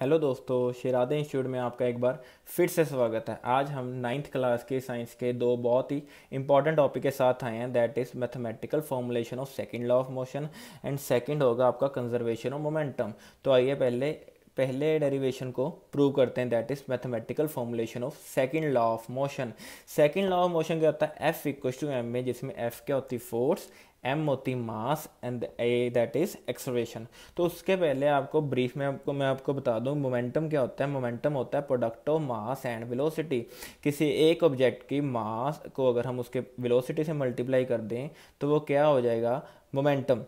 hello दोस्तों शिरादे institute में आपका एक बार फिर से स्वागत है आज हम नाइन्थ क्लास के साइंस के दो बहुत ही इंपॉर्टेंट टॉपिक के साथ आए हैं that is mathematical formulation of second law of motion and second होगा आपका कंजर्वेशन ऑफ मोमेंटम तो आइए पहले पहले डेरिवेशन को प्रूव करते हैं that is mathematical formulation of second law of motion second law of motion क्या होता है F equal to M A जिसमें एफ क्या होती है फोर्स एम होती mass and A that is acceleration तो उसके पहले आपको ब्रीफ में आपको मैं आपको बता दूं मोमेंटम क्या होता है मोमेंटम होता है product of mass and velocity किसी एक ऑब्जेक्ट की मास को अगर हम उसके वेलोसिटी से मल्टीप्लाई कर दें तो वो क्या हो जाएगा मोमेंटम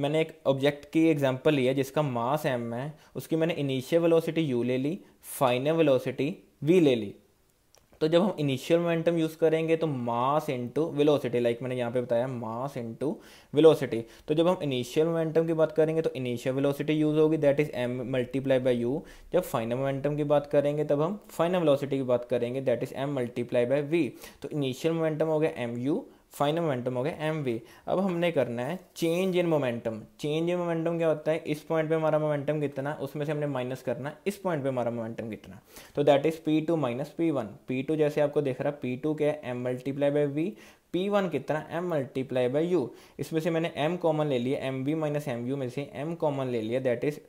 मैंने एक ऑब्जेक्ट की एग्जांपल ली है जिसका मास एम है उसकी मैंने इनिशियल वेलोसिटी यू ले ली फाइनल वेलोसिटी वी ले ली तो जब हम इनिशियल मोमेंटम यूज़ करेंगे तो मास इनटू वेलोसिटी लाइक मैंने यहाँ पे बताया मास इनटू वेलोसिटी तो जब हम इनिशियल मोमेंटम की बात करेंगे तो इनिशियल वेलोसिटी यूज़ होगी that is M multiply by U जब फाइनल मोमेंटम की बात करेंगे तब हम फाइनल वेलोसिटी की बात करेंगे that is M multiply by V तो इनिशियल मोमेंटम हो गया एम यू फाइनल मोमेंटम हो गया एम वी अब हमने करना है change in momentum change in momentum क्या होता है इस पॉइंट पे हमारा मोमेंटम कितना उसमें से हमने माइनस करना इस पॉइंट पे हमारा मोमेंटम कितना तो that is P two minus P one P two जैसे आपको देख रहा है पी टू क्या है M multiply by V P one कितना एम मल्टीप्लाई बाई यू इसमें से मैंने एम कॉमन ले लिया M V minus M U में से एम कॉमन ले लिया that is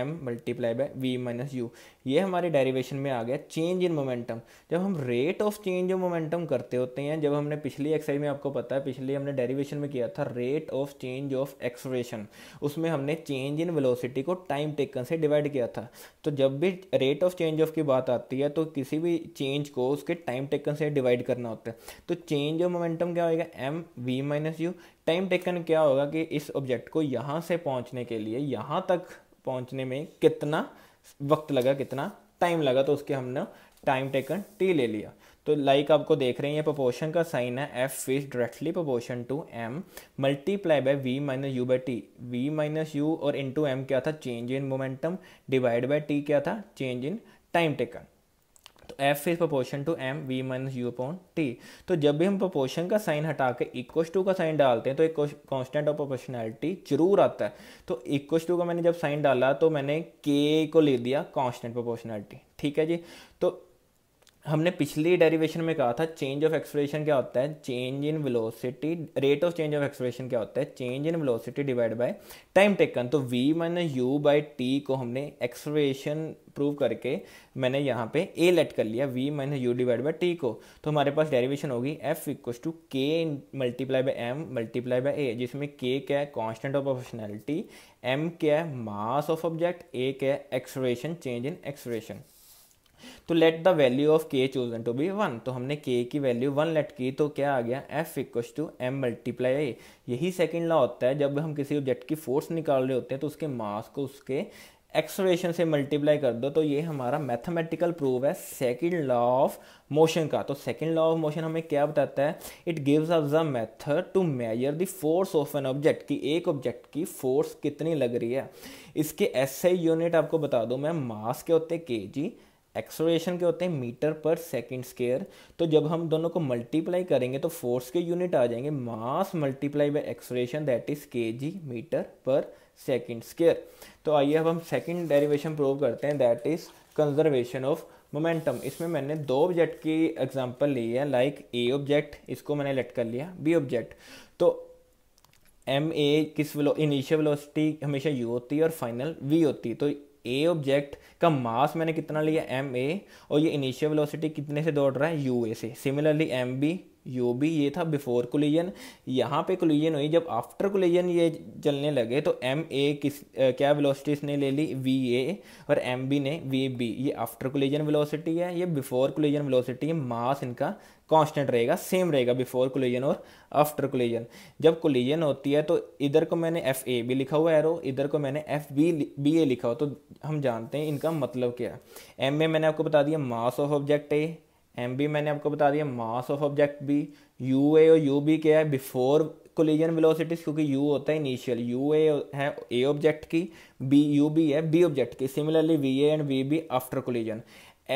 M multiply by V minus U ये हमारे डेरिवेशन में आ गया चेंज इन मोमेंटम जब हम rate of change of momentum करते होते हैं जब हमने पिछली एक्सरसाइज में आपको पता है पिछली हमने डेरिवेशन में किया था rate of change of expression उसमें हमने चेंज इन वेलोसिटी को टाइम टेकन से डिवाइड किया था तो जब भी रेट ऑफ चेंज ऑफ की बात आती है तो किसी भी चेंज को उसके टाइम टेकन से डिवाइड करना होता है तो चेंज ऑफ मोमेंटम मोमेंटम क्या होएगा M V minus U time taken क्या होगा कि इस ऑब्जेक्ट को यहाँ से पहुँचने के लिए यहाँ तक पहुँचने में कितना वक्त लगा कितना टाइम लगा तो उसके हमने टाइम टेकन टी ले लिया तो लाइक like आपको देख रहे हैं ये प्रोपोर्शन का साइन है F is directly proportion to M multiply by V minus U by T V minus U और इंटू एम क्या था change in momentum divide by T क्या था change in time taken F is proportion to M V minus U upon T तो जब भी हम proportion का साइन हटा के इक्वस टू का साइन डालते हैं तो एक कॉन्स्टेंट ऑफ प्रपोर्शनैलिटी जरूर आता है तो इक्वस टू का मैंने जब साइन डाला तो मैंने के को ले दिया कॉन्स्टेंट प्रपोर्शनैलिटी ठीक है जी तो हमने पिछली डेरिवेशन में कहा था चेंज ऑफ एक्सप्रेशन क्या होता है change in velocity rate of change of expression क्या होता है change in velocity divide by time taken तो v minus U by T को हमने एक्सप्रेशन प्रूव करके मैंने यहाँ पे a लेट कर लिया v minus U divide by T को तो हमारे पास डेरिवेशन होगी f equal to K multiply by M multiply by A जिसमें k क्या है कॉन्स्टेंट ऑफ प्रोफेशनलिटी m क्या है मास ऑफ ऑब्जेक्ट a क्या है एक्सप्रेशन चेंज इन एक्सप्रेशन तो let the value of K chosen to be one तो हमने के की वैल्यू वन लेट की तो क्या आ गया F equal to M multiply A यही सेकेंड लॉ होता है जब हम किसी ऑब्जेक्ट की फोर्स निकाल रहे होते हैं तो उसके मास को उसके एक्सोरेशन से मल्टीप्लाई कर दो तो ये हमारा मैथमेटिकल प्रूव है सेकेंड लॉ ऑफ मोशन का तो सेकेंड लॉ ऑफ मोशन हमें क्या बताता है it gives us the method to measure the force of an object कि एक ऑब्जेक्ट की फोर्स कितनी लग रही है इसके एसआई यूनिट आपको बता दूं मैं मास के होते हैं के जी एक्सोरेशन के होते हैं मीटर पर सेकंड स्केयर तो जब हम दोनों को मल्टीप्लाई करेंगे तो फोर्स के यूनिट आ जाएंगे mass multiply by acceleration that is K G meter per second square तो आइए अब हम सेकंड डेरिवेशन प्रूव करते हैं that is conservation of momentum इसमें मैंने दो ऑब्जेक्ट की एग्जाम्पल ली है लाइक ए ऑब्जेक्ट इसको मैंने लेट कर लिया बी ऑब्जेक्ट तो एम ए किस इनिशियल वेलोसिटी हमेशा यू होती है और फाइनल वी होती है तो ए ऑब्जेक्ट का मास मैंने कितना लिया एम ए और ये इनिशियल वेलोसिटी कितने से दौड़ रहा है यू ए से similarly M B U B ये था बिफोर कोलिजन यहाँ पे कोलिजन हुई जब आफ्टर कोलिजन ये चलने लगे तो एम ए किस आ, क्या वेलोसिटी इसने ले ली वी ए और एम बी ने वी बी ये आफ्टर कोलिजन वेलोसिटी है ये बिफोर कोलिजन वेलोसिटी है मास इनका कांस्टेंट रहेगा सेम रहेगा बिफोर कोलिजन और आफ्टर कोलिजन जब कोलिजन होती है तो इधर को मैंने एफ ए भी लिखा हुआ एरो इधर को मैंने एफ बी बी ए लिखा हुआ तो हम जानते हैं इनका मतलब क्या है एम ए मैंने आपको बता दिया mass of object A M B मैंने आपको बता दिया mass of object B U A और यू बी क्या है बिफोर कोलिजन वेलोसिटीज क्योंकि यू होता है इनिशियल यू ए है ए ऑब्जेक्ट की बी यू बी है बी ऑब्जेक्ट की similarly V A and V B after collision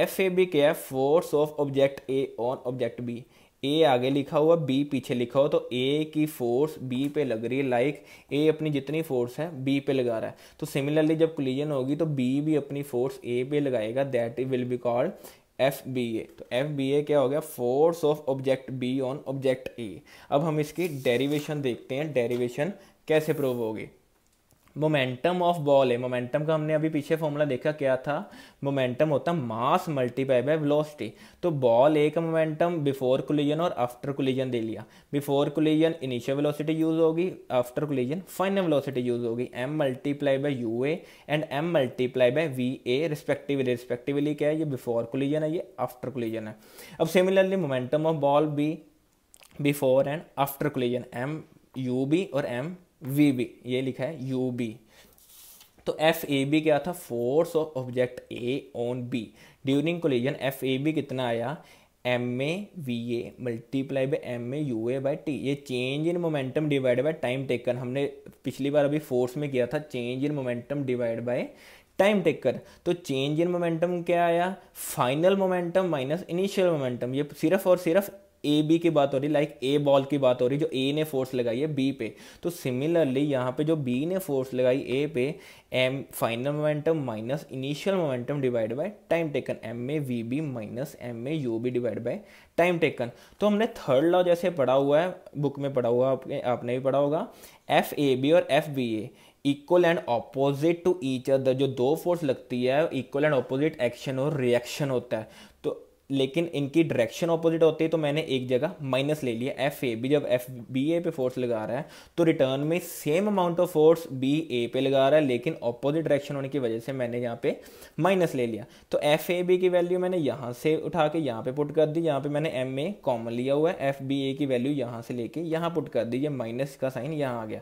F A B क्या है force of object A on object B A आगे लिखा हुआ बी पीछे लिखा हुआ तो ए की फोर्स बी पे लग रही है लाइक ए अपनी जितनी फोर्स है बी पे लगा रहा है तो सिमिलरली जब कोलिजन होगी तो बी भी अपनी फोर्स ए पे लगाएगा that will be called F B A तो एफ बी ए क्या हो गया force of object B on object A अब हम इसकी डेरिवेशन देखते हैं डेरिवेशन कैसे प्रूव होगी मोमेंटम ऑफ बॉल है मोमेंटम का हमने अभी पीछे फॉर्मूला देखा क्या था मोमेंटम होता मास मल्टीप्लाई बाय वेलोसिटी तो बॉल ए का मोमेंटम बिफोर कोलिजन और आफ्टर कोलिजन दे लिया before collision initial velocity use होगी after collision final velocity use होगी M multiply by U A and M multiply by V A respectively respectively क्या है ये बिफोर कोलिजन है ये आफ्टर कोलिजन है अब similarly momentum of ball B before and after collision M U B और M V B ये लिखा है यू बी तो एफ ए बी क्या था force of object A on B during collision F A B कितना आया M A V A multiply by M A U A by T ये change in momentum divide by time taken हमने पिछली बार अभी force में किया था change in momentum divide by time taken तो चेंज इन मोमेंटम क्या आया final momentum minus initial momentum ये सिर्फ और सिर्फ ए बी की बात हो रही लाइक ए बॉल की बात हो रही जो ए ने फोर्स लगाई है बी पे तो सिमिलरली यहाँ पे जो बी ने फोर्स लगाई ए पे M final momentum minus initial momentum divide by time taken M A V B minus M A U B divide by time taken तो हमने थर्ड लॉ जैसे पढ़ा हुआ है बुक में पढ़ा हुआ आपने आपने भी पढ़ा होगा एफ ए बी और F B A equal and opposite to each other जो दो फोर्स लगती है इक्वल एंड ऑपोजिट एक्शन और रिएक्शन होता है तो लेकिन इनकी डायरेक्शन ऑपोजिट होती है तो मैंने एक जगह माइनस ले लिया एफ ए भी जब एफ बी ए पे फोर्स लगा रहा है तो रिटर्न में same amount of force B A पे लगा रहा है लेकिन ऑपोजिट डायरेक्शन होने की वजह से मैंने यहाँ पे माइनस ले लिया तो एफ ए बी की वैल्यू मैंने यहाँ से उठा के यहाँ पे पुट कर दी यहाँ पे मैंने एम ए कॉमन लिया हुआ है एफ बी ए की वैल्यू यहाँ से लेके यहाँ पुट कर दी ये माइनस का साइन यहाँ आ गया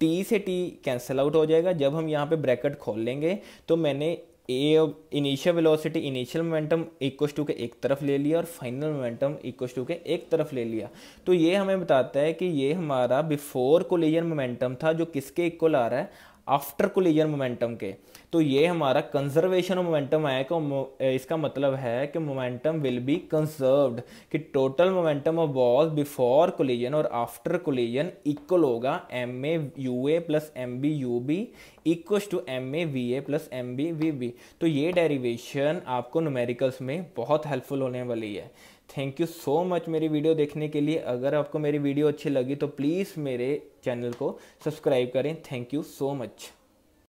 टी से टी कैंसिल आउट हो जाएगा जब हम यहाँ पे ब्रैकेट खोल लेंगे तो मैंने A initial velocity initial momentum equal to K एक तरफ ले लिया और final momentum equal to K एक तरफ ले लिया तो ये हमें बताता है कि ये हमारा बिफोर कोलिजन मोमेंटम था जो किसके इक्वल आ रहा है आफ्टर कोलिजन मोमेंटम के तो ये हमारा कंजर्वेशन ऑफ मोमेंटम आया कि इसका मतलब है कि मोमेंटम विल बी कंजर्व्ड कि total momentum of ball before collision और आफ्टर कोलिजन इक्वल होगा M A U A plus M B U B equal to M A V A plus M B V B तो ये derivation आपको numericals में बहुत helpful होने वाली है थैंक यू सो मच मेरी वीडियो देखने के लिए अगर आपको मेरी वीडियो अच्छी लगी तो प्लीज़ मेरे चैनल को सब्सक्राइब करें थैंक यू सो मच